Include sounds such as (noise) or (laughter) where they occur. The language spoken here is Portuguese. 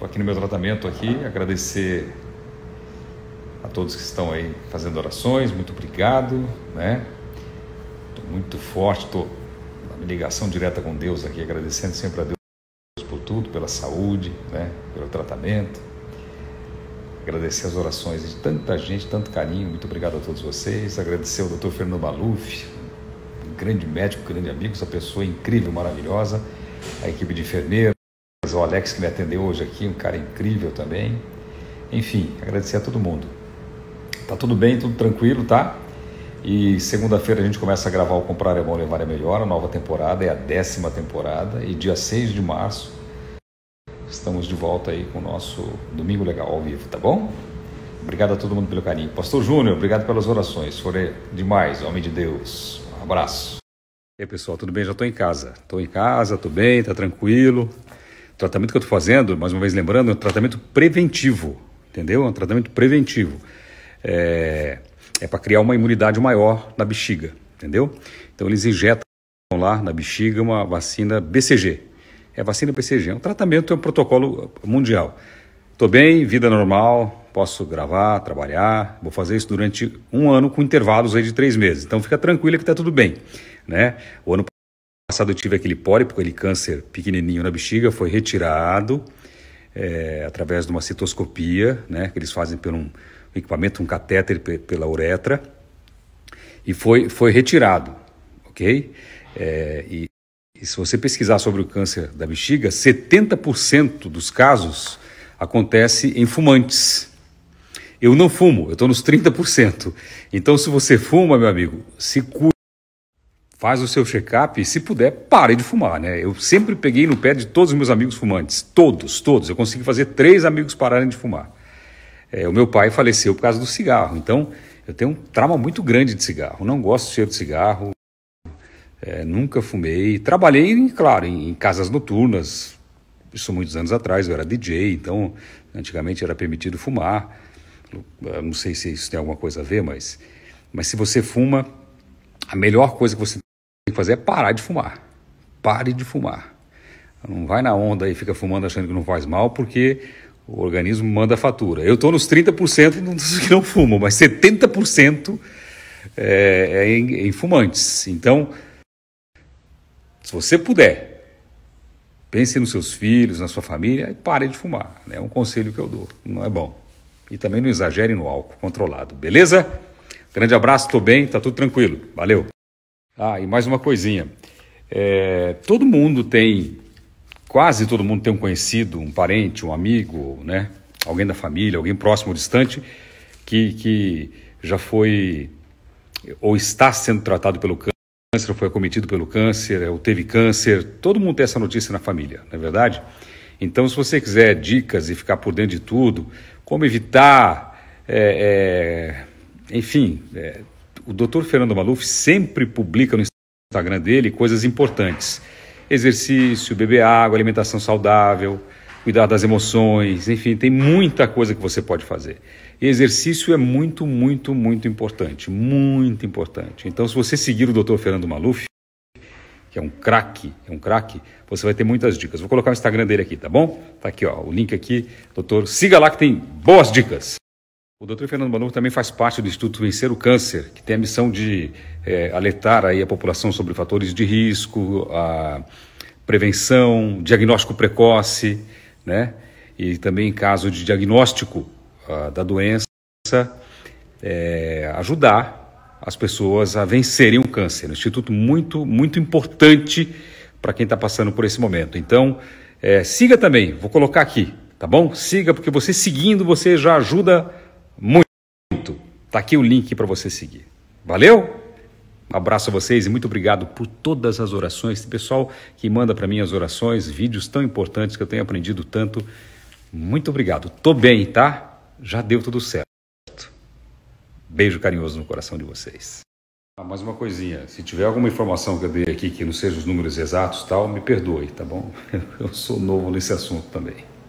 estou aqui no meu tratamento aqui, agradecer a todos que estão aí fazendo orações, muito obrigado, né? Estou muito forte, estou na ligação direta com Deus aqui, agradecendo sempre a Deus por tudo, pela saúde, né? Pelo tratamento. Agradecer as orações de tanta gente, tanto carinho, muito obrigado a todos vocês. Agradecer ao Dr. Fernando Maluf, um grande médico, um grande amigo, essa pessoa incrível, maravilhosa, a equipe de enfermeiros Lucas, Alex que me atendeu hoje aqui, um cara incrível também. Enfim, agradecer a todo mundo. Tá tudo bem, tudo tranquilo, tá? E segunda-feira a gente começa a gravar o Comprar é Bom, Levar é Melhor, a nova temporada, é a décima temporada. E dia 6 de março estamos de volta aí com o nosso Domingo Legal ao vivo, tá bom? Obrigado a todo mundo pelo carinho. Pastor Júnior, obrigado pelas orações. Foi é demais, homem de Deus. Um abraço. E aí, pessoal, tudo bem? Já estou em casa. Estou em casa, estou bem, tá tranquilo tratamento que eu estou fazendo, mais uma vez lembrando, é um tratamento preventivo, entendeu? É um tratamento preventivo. É, é para criar uma imunidade maior na bexiga, entendeu? Então eles injetam lá na bexiga uma vacina BCG. É vacina BCG, é um tratamento, é um protocolo mundial. Estou bem, vida normal, posso gravar, trabalhar, vou fazer isso durante um ano com intervalos aí de três meses. Então fica tranquila que está tudo bem. Né? O ano passado eu tive aquele pólipo, aquele câncer pequenininho na bexiga, foi retirado é, através de uma citoscopia, né, que eles fazem por um equipamento, um catéter pela uretra, e foi, foi retirado, ok? É, e, e se você pesquisar sobre o câncer da bexiga, 70% dos casos acontece em fumantes. Eu não fumo, eu estou nos 30%. Então, se você fuma, meu amigo, se cuida faz o seu check-up e, se puder, pare de fumar, né? Eu sempre peguei no pé de todos os meus amigos fumantes, todos, todos. Eu consegui fazer três amigos pararem de fumar. É, o meu pai faleceu por causa do cigarro, então eu tenho um trauma muito grande de cigarro. Não gosto do cheiro de cigarro, é, nunca fumei. Trabalhei, claro, em, em casas noturnas, isso muitos anos atrás, eu era DJ, então antigamente era permitido fumar. Eu não sei se isso tem alguma coisa a ver, mas, mas se você fuma, a melhor coisa que você tem que fazer é parar de fumar. Pare de fumar. Não vai na onda e fica fumando achando que não faz mal, porque o organismo manda a fatura. Eu estou nos 30% (laughs) dos que não fumo, mas 70% é, é em, em fumantes. Então, se você puder, pense nos seus filhos, na sua família e pare de fumar. Né? É um conselho que eu dou, não é bom. E também não exagere no álcool controlado, beleza? Grande abraço, estou bem, tá tudo tranquilo. Valeu! Ah, e mais uma coisinha. É, todo mundo tem, quase todo mundo tem um conhecido, um parente, um amigo, né? Alguém da família, alguém próximo ou distante, que, que já foi ou está sendo tratado pelo câncer, foi acometido pelo câncer, ou teve câncer. Todo mundo tem essa notícia na família, não é verdade? Então, se você quiser dicas e ficar por dentro de tudo, como evitar, é, é, enfim, é, o Dr. Fernando Maluf sempre publica no Instagram dele coisas importantes: exercício, beber água, alimentação saudável, cuidar das emoções, enfim, tem muita coisa que você pode fazer. E exercício é muito, muito, muito importante, muito importante. Então, se você seguir o Dr. Fernando Maluf, que é um craque, é um craque, você vai ter muitas dicas. Vou colocar o Instagram dele aqui, tá bom? Tá aqui, ó, o link aqui, doutor. Siga lá que tem boas dicas. O doutor Fernando Manu também faz parte do Instituto Vencer o Câncer, que tem a missão de é, alertar aí a população sobre fatores de risco, a prevenção, diagnóstico precoce, né? E também em caso de diagnóstico ah, da doença, é, ajudar as pessoas a vencerem o câncer. É um instituto muito, muito importante para quem está passando por esse momento. Então, é, siga também, vou colocar aqui, tá bom? Siga, porque você seguindo, você já ajuda muito. Tá aqui o link para você seguir. Valeu? Um abraço a vocês e muito obrigado por todas as orações. Tem pessoal que manda para mim as orações, vídeos tão importantes que eu tenho aprendido tanto. Muito obrigado. Tô bem, tá? Já deu tudo certo. Beijo carinhoso no coração de vocês. Ah, mais uma coisinha, se tiver alguma informação que eu dei aqui que não seja os números exatos, tal, me perdoe, tá bom? (laughs) Eu sou novo nesse assunto também.